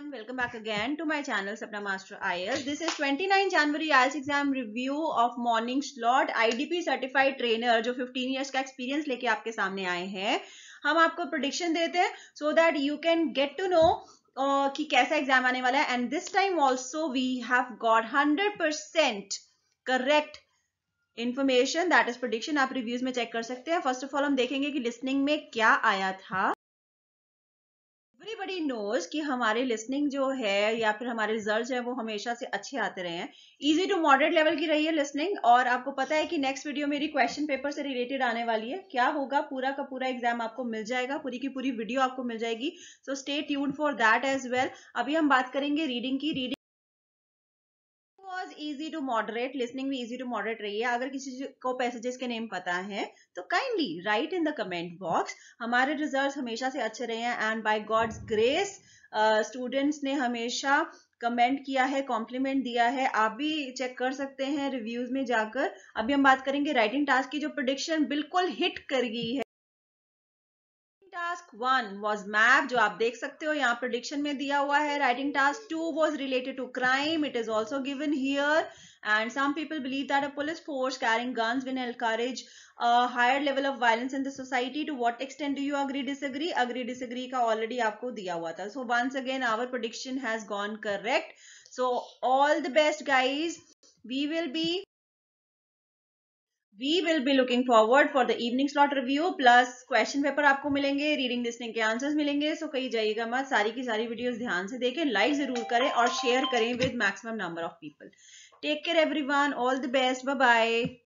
everyone welcome back again to my channel Sapna Master IELTS this is 29 January IELTS exam review of morning slot IDP certified trainer जो 15 years का experience लेके आपके सामने आए हैं हम आपको prediction देते हैं so that you can get to know uh, कि कैसा exam आने वाला है and this time also we have got 100% correct information that is prediction आप reviews में check कर सकते हैं first of all हम देखेंगे कि listening में क्या आया था एवरीबडी नोज कि हमारे लिसनिंग जो है या फिर हमारे रिजल्ट है वो हमेशा से अच्छे आते रहे हैं इजी टू मॉडरेट लेवल की रही है लिसनिंग और आपको पता है कि नेक्स्ट वीडियो मेरी क्वेश्चन पेपर से रिलेटेड आने वाली है क्या होगा पूरा का पूरा एग्जाम आपको मिल जाएगा पूरी की पूरी वीडियो आपको मिल जाएगी so stay tune for that as well अभी हम बात करेंगे रीडिंग की reading was easy to moderate listening भी इजी टू मॉडरेट रही है अगर किसी को पैसेजेस के नेम पता है तो kindly write in the comment box हमारे रिजल्ट हमेशा से अच्छे रहे हैं and by God's grace students ने हमेशा कमेंट किया है कॉम्प्लीमेंट दिया है आप भी चेक कर सकते हैं रिव्यूज में जाकर अभी हम बात करेंगे राइटिंग टास्क की जो प्रोडिक्शन बिल्कुल हिट कर गई है टास्क वन वॉज मैप जो आप देख सकते हो यहाँ प्रोडिक्शन में दिया हुआ है writing task two was related to crime it is also given here and some people believe that a police force carrying guns will encourage higher level of violence in the society to what extent do you agree disagree agree disagree का already आपको दिया हुआ था so once again our prediction has gone correct so all the best guys we will be we will be looking forward for the evening slot review plus question paper आपको मिलेंगे reading listening के answers मिलेंगे सो कहीं जाइएगा मत सारी की सारी वीडियोस ध्यान से देखें लाइक जरूर करें और शेयर करें with maximum number of people take care everyone all the best bye bye